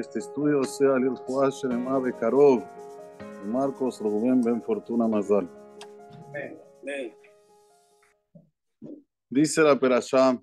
este estudio sea el de Shema y Marcos Rubén Ben Fortuna Mazal. Dice la perasham.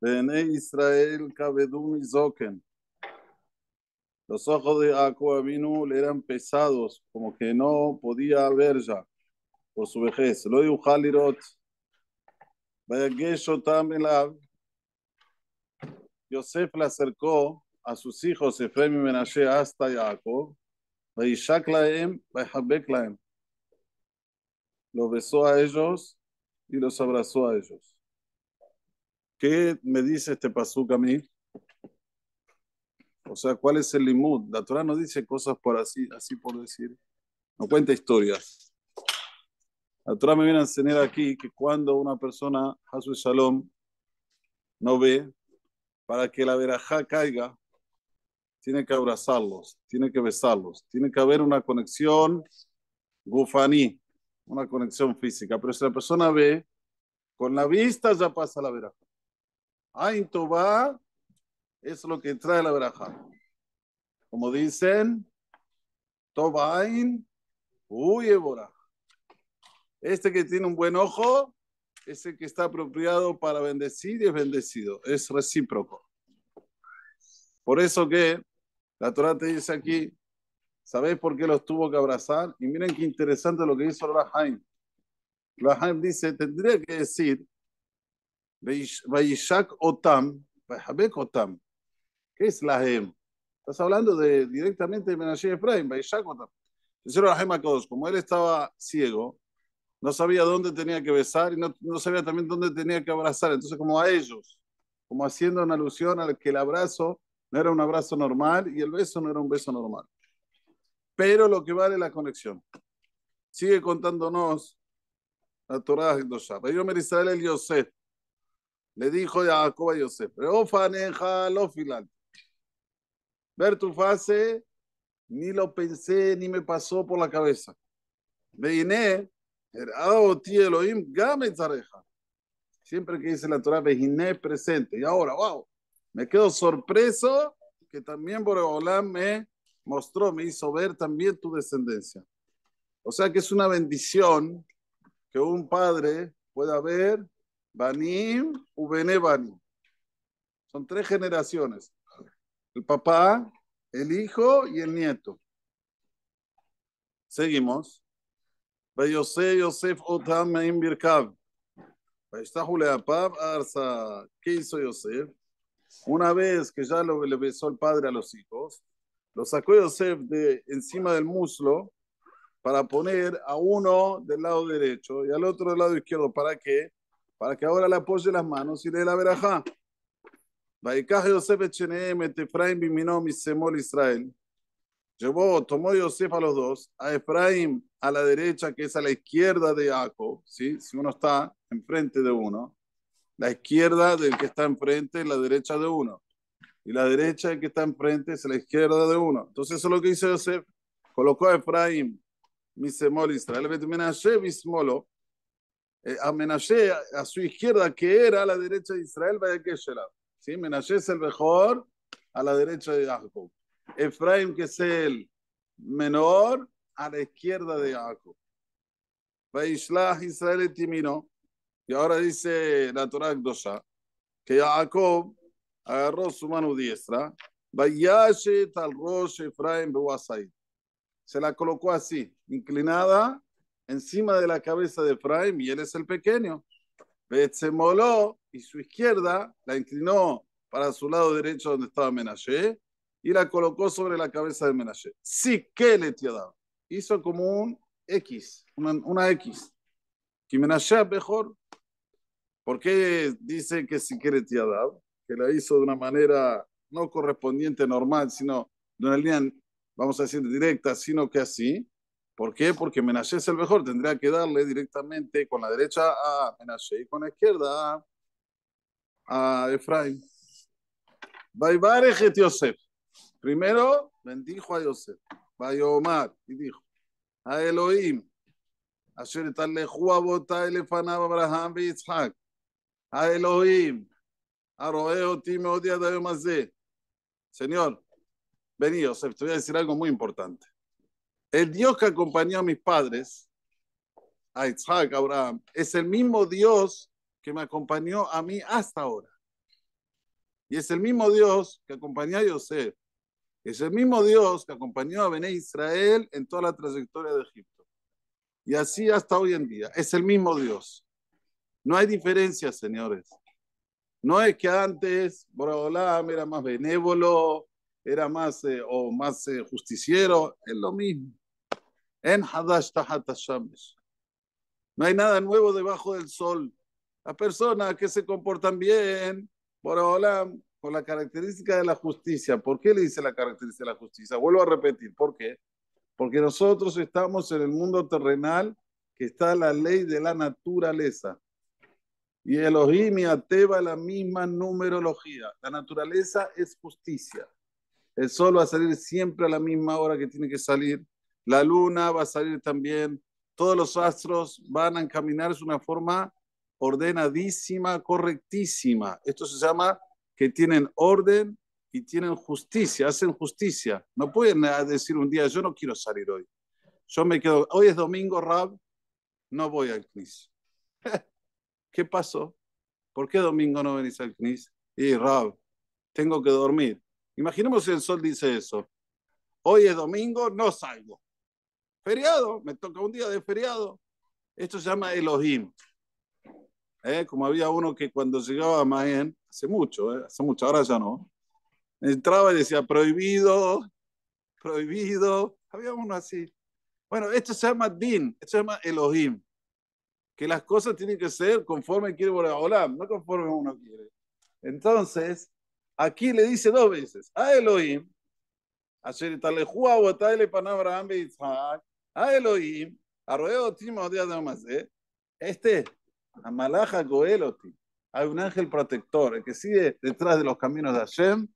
Bene Israel Kabedum y Zoken. Los ojos de Jacob le eran pesados, como que no podía ver ya por su vejez. Lo vaya que yo Otam Elav. Yosef le acercó a sus hijos Efraim y Menashe hasta Jacob, lo Los besó a ellos y los abrazó a ellos. ¿Qué me dice este pasuk a mí? O sea, ¿cuál es el limud? La Torah no dice cosas por así, así por decir. No cuenta historias. La Torah me viene a enseñar aquí que cuando una persona, su Shalom, no ve, para que la verajá caiga, tiene que abrazarlos, tiene que besarlos, tiene que haber una conexión gufaní, una conexión física. Pero si la persona ve, con la vista ya pasa la verajá. Ain Toba es lo que trae la verajá. Como dicen, Tobain Uyebora. Este que tiene un buen ojo, ese que está apropiado para bendecir es bendecido, es recíproco. Por eso que la Torah te dice aquí, ¿sabéis por qué los tuvo que abrazar? Y miren qué interesante lo que hizo la Rahim dice, tendría que decir, Vayishak Otam, Vayhabek Otam. ¿Qué es la em? Estás hablando de, directamente de Menashe Efraim, Vayishak Otam. Como él estaba ciego, no sabía dónde tenía que besar y no, sabía también dónde tenía que abrazar. Entonces, como a ellos, como haciendo una alusión al que el abrazo no era un abrazo normal y el beso no era un beso normal. Pero lo que vale la conexión. Sigue contándonos la Torah de Doshab. a Israel el Yosef le dijo a Jacob a Yosef, lo filante ver tu fase ni lo pensé ni me pasó por la cabeza. Veiné, Elohim Siempre que dice la Torah, Bejiné presente. Y ahora, wow, me quedo sorpreso que también Boreolam me mostró, me hizo ver también tu descendencia. O sea que es una bendición que un padre pueda ver Banim u Banim. Son tres generaciones. El papá, el hijo y el nieto. Seguimos. ויוסה יוסף אותם מעם ברכיו. וישתחו לאפיו ארצה. ¿Qué hizo Yosef? Una vez que ya lo, le besó el padre a los hijos, lo sacó Yosef de encima del muslo para poner a uno del lado derecho y al otro del lado izquierdo. ¿Para qué? Para que ahora le apoye las manos y le dé la verajá. Vaikaj Yosef Echeneem et Minom y semol Israel. Llevó, tomó Yosef a los dos, a Efraim a la derecha, que es a la izquierda de Jacob, ¿sí? si uno está enfrente de uno, la izquierda del que está enfrente es la derecha de uno, y la derecha del que está enfrente es la izquierda de uno. Entonces eso es lo que hizo Yosef, colocó a Efraín, Misemol Israel, Menashe Bismolo, eh, a a su izquierda, que era a la derecha de Israel, vaya que ¿sí? Menashe es el mejor a la derecha de Jacob. Efraín, que es el menor, a la izquierda de Jacob. Israel Timino. Y ahora dice la Torah Dosha que Jacob agarró su mano diestra. Se la colocó así, inclinada encima de la cabeza de Efraim, y él es el pequeño. moló y su izquierda la inclinó para su lado derecho donde estaba Menashe, y la colocó sobre la cabeza de Menashe. Sí, que le te hizo como un X, una, una X. Jimenashab mejor. ¿Por qué dice que si quiere Tiadab? Que la hizo de una manera no correspondiente, normal, sino de una línea, vamos a decir, directa, sino que así. ¿Por qué? Porque Menashe es el mejor, tendría que darle directamente con la derecha a Menashe y con la izquierda a, a Efraín. Vaibarejet Yosef. Primero bendijo a Yosef. Omar, y dijo a Elohim, Abraham a Elohim, a Roeo de Señor, vení, Joseph, te voy a decir algo muy importante. El Dios que acompañó a mis padres, a Isaac, Abraham, es el mismo Dios que me acompañó a mí hasta ahora. Y es el mismo Dios que acompañó a José, es el mismo Dios que acompañó a Bené Israel en toda la trayectoria de Egipto. Y así hasta hoy en día. Es el mismo Dios. No hay diferencias, señores. No es que antes Boraholam era más benévolo, era más eh, o más eh, justiciero. Es lo mismo. En Hadash Tahat No hay nada nuevo debajo del sol. Las personas que se comportan bien, Boraholam con la característica de la justicia. ¿Por qué le dice la característica de la justicia? Vuelvo a repetir, ¿por qué? Porque nosotros estamos en el mundo terrenal que está la ley de la naturaleza. Y Elohim y Ateba la misma numerología. La naturaleza es justicia. El sol va a salir siempre a la misma hora que tiene que salir. La luna va a salir también. Todos los astros van a encaminarse de una forma ordenadísima, correctísima. Esto se llama que tienen orden y tienen justicia, hacen justicia. No pueden ah, decir un día, yo no quiero salir hoy. Yo me quedo, hoy es domingo, Rab, no voy al CNIS. ¿Qué pasó? ¿Por qué domingo no venís al CNIS? Y Rab, tengo que dormir. Imaginemos si el sol dice eso. Hoy es domingo, no salgo. Feriado, me toca un día de feriado. Esto se llama Elohim. ¿eh? como había uno que cuando llegaba a Maen, hace mucho, ¿eh? hace mucho, ahora ya no, entraba y decía prohibido, prohibido, había uno así. Bueno, esto se llama Din, esto se llama Elohim, que las cosas tienen que ser conforme quiere Boreolam, no conforme uno quiere. Entonces, aquí le dice dos veces, a Elohim, a Elohim, a Rodeo Timo, ¿eh? Este Amalaja Goeloti. Hay un ángel protector, el que sigue detrás de los caminos de Hashem,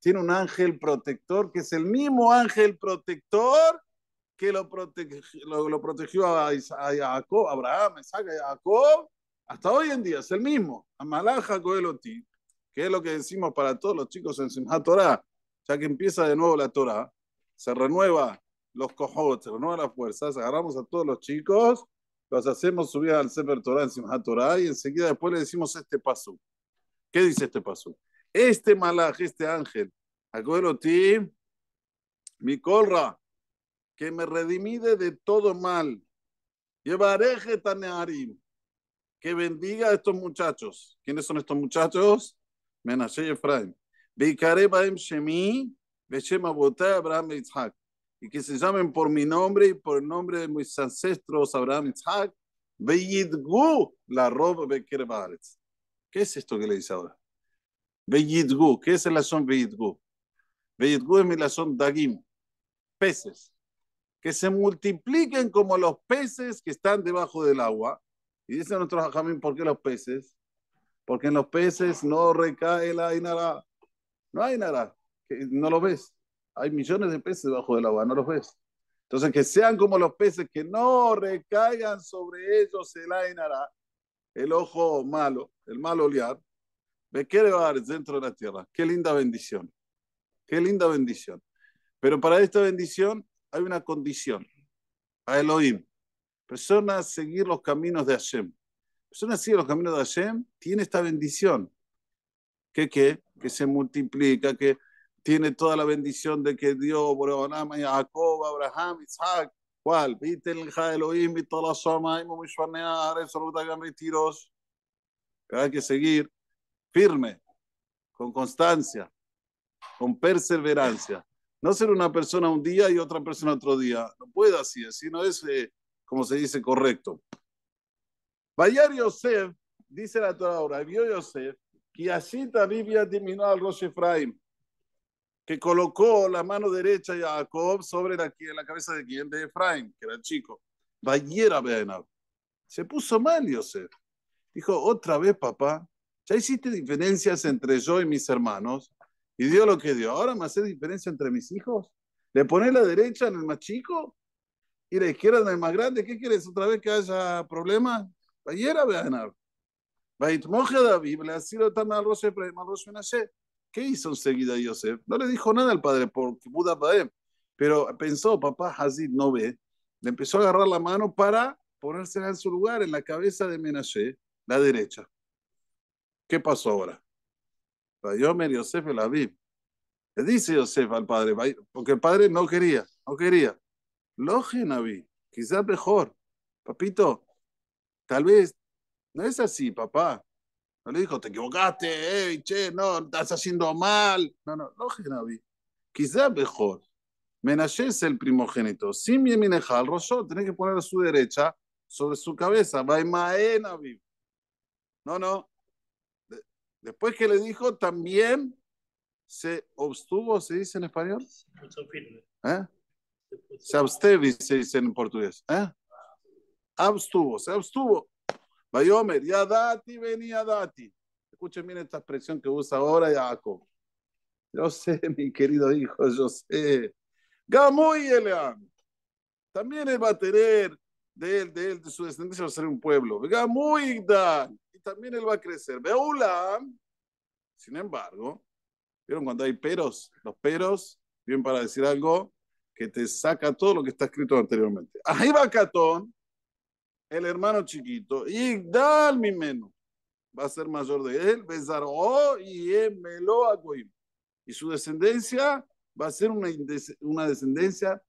tiene un ángel protector que es el mismo ángel protector que lo, protegió a, a, Jacob, Abraham, Isaac, a Jacob, hasta hoy en día es el mismo, Amalaja Goeloti, que es lo que decimos para todos los chicos en Simchat Torah, ya que empieza de nuevo la Torah, se renueva los cojotes, se renueva las fuerzas, agarramos a todos los chicos los hacemos subir al Sefer Torah, en Simhat Torah, y enseguida después le decimos este paso. ¿Qué dice este paso? Este malaj, este ángel, ti, mi corra, que me redimide de todo mal, que bendiga a estos muchachos. ¿Quiénes son estos muchachos? Menashe y Efraim. shemi, Abraham Isaac y que se llamen por mi nombre y por el nombre de mis ancestros, Abraham Isaac, Beyidgu, la roba Bekerbaretz. ¿Qué es esto que le dice ahora? Beyidgu, ¿qué es el lazón Beyidgu? Beyidgu es mi Dagim, peces, que se multipliquen como los peces que están debajo del agua. Y dicen nuestro Jamin ¿por qué los peces? Porque en los peces no recae la inara. No hay nada, no lo ves. Hay millones de peces debajo del agua, no los ves. Entonces, que sean como los peces, que no recaigan sobre ellos el ainara, el ojo malo, el mal le Me quiere dar dentro de la tierra. Qué linda bendición. Qué linda bendición. Pero para esta bendición hay una condición. A Elohim. Personas seguir los caminos de Hashem. Personas seguir los caminos de Hashem tiene esta bendición. Que qué? Que se multiplica, que tiene toda la bendición de que Dios, y Jacob, Abraham, Isaac, cual, Viste el Elohim, y toda la soma, retiros. Hay que seguir firme, con constancia, con perseverancia. No ser una persona un día y otra persona otro día. No puede así, así no es, eh, como se dice, correcto. Bayar Yosef, dice la Torah ahora, vio Yosef, que así había el al Rosh Efraim que colocó la mano derecha de Jacob sobre la, cabeza de quien de Efraín, que era el chico. Vayera Se puso mal Yosef. Dijo, otra vez, papá, ya hiciste diferencias entre yo y mis hermanos y dio lo que dio. Ahora me hace diferencia entre mis hijos. Le pones la derecha en el más chico y la izquierda en el más grande. ¿Qué quieres? ¿Otra vez que haya problemas? Vayera Beanav. moja David, le sido tan mal, Rosh Rosh ¿Qué hizo enseguida Yosef? No le dijo nada al padre porque Buda él eh, pero pensó, papá así no ve, le empezó a agarrar la mano para ponérsela en su lugar, en la cabeza de Menashe, la derecha. ¿Qué pasó ahora? Vayomer Yosef el Aviv. Le dice Yosef al padre, porque el padre no quería, no quería. Loje Naví, quizás mejor. Papito, tal vez no es así, papá. No le dijo, te equivocaste, eh che, no, estás haciendo mal. No, no, no, Genavi. Quizá mejor. Menashe es el primogénito. Sin bien el rollo, tiene que poner a su derecha sobre su cabeza. No, no. Después que le dijo, también se obstuvo, ¿se dice en español? ¿Eh? Se abstevi, se dice en portugués. ¿Eh? Abstuvo, se abstuvo. Bayomer, Yadati venía Dati. Escuchen bien esta expresión que usa ahora Jacob. Yo sé, mi querido hijo, yo sé. Gamuy, Elean. También él va a tener de él, de él, de su descendencia va a ser un pueblo. Gamuy, Dan. Y también él va a crecer. Beulam. Sin embargo, ¿vieron cuando hay peros? Los peros, bien para decir algo que te saca todo lo que está escrito anteriormente. Ahí va Catón el hermano chiquito, Igdal mi va a ser mayor de él, Bezaró oh, y Emelo Agoim. Y su descendencia va a ser una, descendencia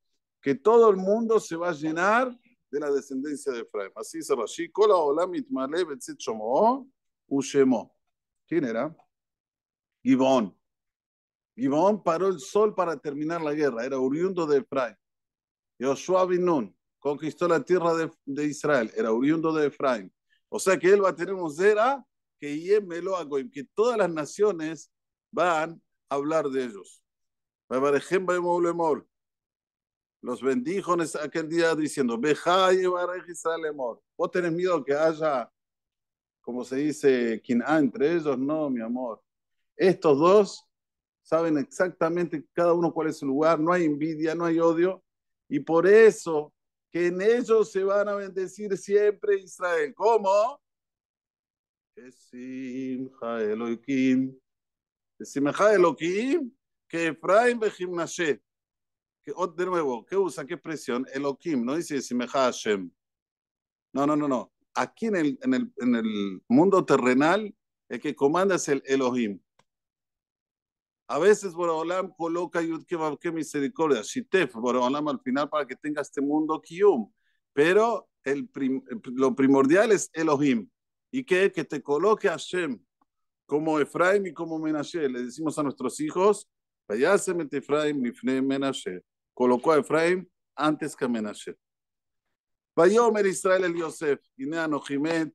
que todo el mundo se va a llenar de la descendencia de Efraim. Así se ¿Quién era? Gibón. Gibón paró el sol para terminar la guerra, era oriundo de Efraim. Yoshua Binun conquistó la tierra de, Israel, era oriundo de Efraín. O sea que él va a tener un zera que hago y que todas las naciones van a hablar de ellos. Los bendijones aquel día diciendo, vos tenés miedo que haya, como se dice, quien entre ellos, no, mi amor. Estos dos saben exactamente cada uno cuál es su lugar, no hay envidia, no hay odio, y por eso que en ellos se van a bendecir siempre Israel. ¿Cómo? Elohim. Elohim. Que Efraim Bejimnashe. Que, oh, de nuevo, ¿qué usa? ¿Qué expresión? Elohim, no dice simeja Hashem. No, no, no, no. Aquí en el, en el, en el mundo terrenal, el que comanda es el Elohim. A veces Boreolam coloca Yud que misericordia, Shitef, Boreolam al final para que tenga este mundo kium, Pero el lo primordial es Elohim. Y que, que te coloque Hashem como Efraim y como Menashe. Le decimos a nuestros hijos, Efraim Menashe. Colocó a Efraim antes que a Menashe. Israel el Yosef, Nojimet,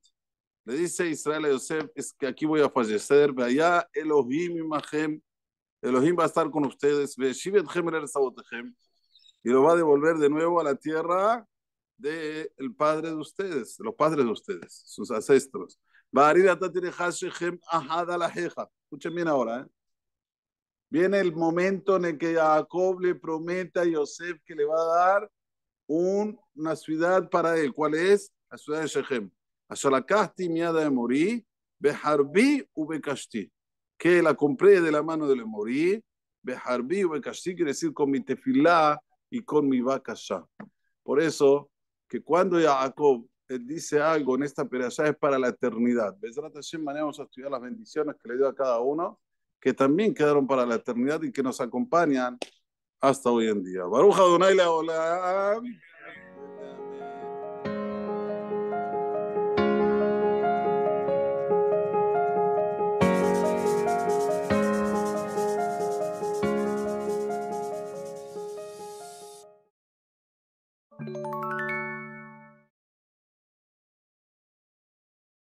le dice Israel a Yosef, es que aquí voy a fallecer, vaya Elohim y Mahem Elohim va a estar con ustedes, y lo va a devolver de nuevo a la tierra del padre de ustedes, los padres de ustedes, sus ancestros. Escuchen bien ahora. ¿eh? Viene el momento en el que Jacob le promete a Yosef que le va a dar un, una ciudad para él. ¿Cuál es? La ciudad de Shechem. La miada de beharbi ubekashti que la compré de la mano del Morí, Beharbi Bekashi, quiere decir con mi tefilá y con mi vaca ya. Por eso, que cuando Jacob dice algo en esta ya, es para la eternidad. de Hashem, mañana vamos a estudiar las bendiciones que le dio a cada uno, que también quedaron para la eternidad y que nos acompañan hasta hoy en día. Baruja Donaila, la